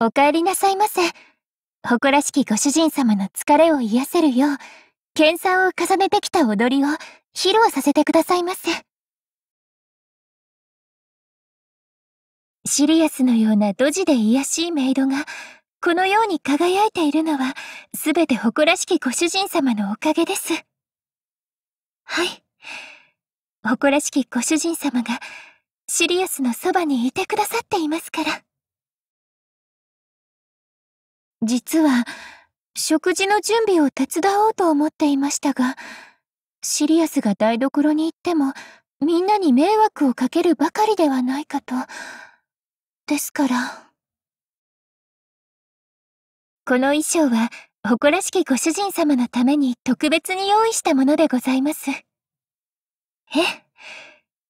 お帰りなさいませ。誇らしきご主人様の疲れを癒せるよう、研鑽を重ねてきた踊りを披露させてくださいませ。シリアスのようなドジで癒しいメイドが、このように輝いているのは、すべて誇らしきご主人様のおかげです。はい。誇らしきご主人様が、シリアスのそばにいてくださっていますから。実は、食事の準備を手伝おうと思っていましたが、シリアスが台所に行っても、みんなに迷惑をかけるばかりではないかと。ですから。この衣装は、誇らしきご主人様のために特別に用意したものでございます。え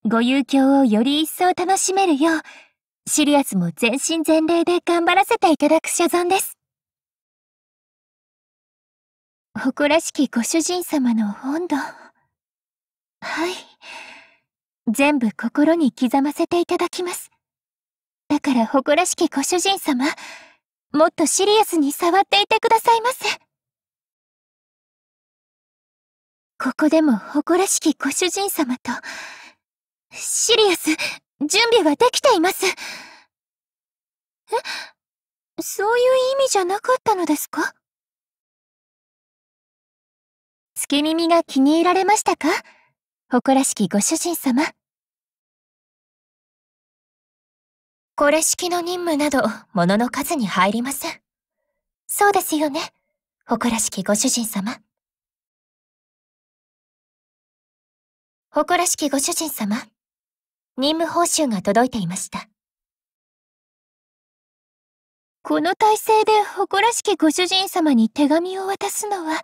ご遊興をより一層楽しめるよう、シリアスも全身全霊で頑張らせていただく所存です。誇らしきご主人様の温度。はい。全部心に刻ませていただきます。だから誇らしきご主人様、もっとシリアスに触っていてくださいませ。ここでも誇らしきご主人様と、シリアス、準備はできています。えそういう意味じゃなかったのですか月耳が気に入られましたか誇らしきご主人様。これ式の任務など、物の数に入りません。そうですよね。誇らしきご主人様。誇らしきご主人様。任務報酬が届いていました。この体勢で誇らしきご主人様に手紙を渡すのは、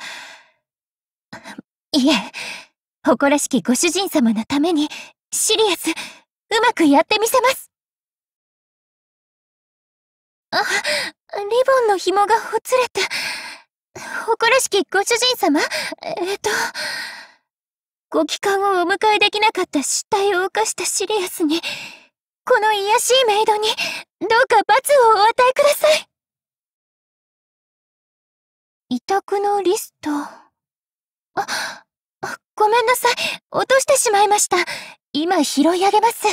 いえ、誇らしきご主人様のために、シリアス、うまくやってみせます。あ、リボンの紐がほつれて、誇らしきご主人様、えっと、ご帰還をお迎えできなかった失態を犯したシリアスに、この癒しいメイドに、どうか罰をお与えください。委託のリスト。あ、ごめんなさい。落としてしまいました。今拾い上げます。